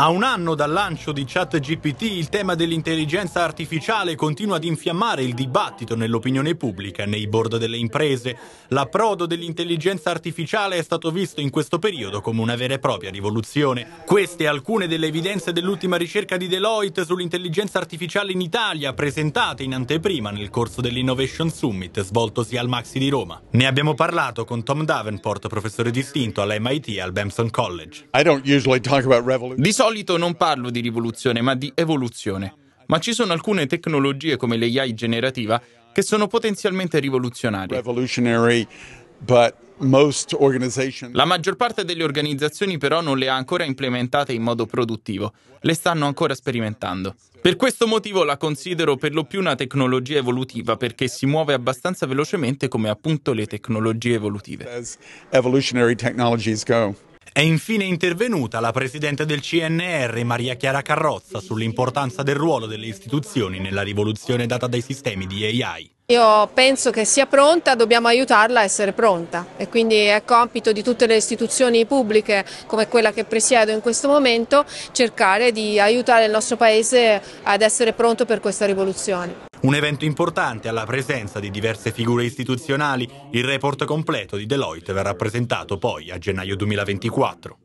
A un anno dal lancio di ChatGPT, il tema dell'intelligenza artificiale continua ad infiammare il dibattito nell'opinione pubblica, nei board delle imprese. L'approdo dell'intelligenza artificiale è stato visto in questo periodo come una vera e propria rivoluzione. Queste alcune delle evidenze dell'ultima ricerca di Deloitte sull'intelligenza artificiale in Italia, presentate in anteprima nel corso dell'Innovation Summit svoltosi al Maxi di Roma. Ne abbiamo parlato con Tom Davenport, professore distinto all'MIT e al Benson College. I don't usually talk about revolution solito non parlo di rivoluzione, ma di evoluzione. Ma ci sono alcune tecnologie come l'AI generativa che sono potenzialmente rivoluzionarie. La maggior parte delle organizzazioni però non le ha ancora implementate in modo produttivo, le stanno ancora sperimentando. Per questo motivo la considero per lo più una tecnologia evolutiva perché si muove abbastanza velocemente come appunto le tecnologie evolutive. È infine intervenuta la Presidente del CNR Maria Chiara Carrozza sull'importanza del ruolo delle istituzioni nella rivoluzione data dai sistemi di AI. Io penso che sia pronta, dobbiamo aiutarla a essere pronta e quindi è compito di tutte le istituzioni pubbliche come quella che presiedo in questo momento cercare di aiutare il nostro Paese ad essere pronto per questa rivoluzione. Un evento importante alla presenza di diverse figure istituzionali, il report completo di Deloitte verrà presentato poi a gennaio 2024.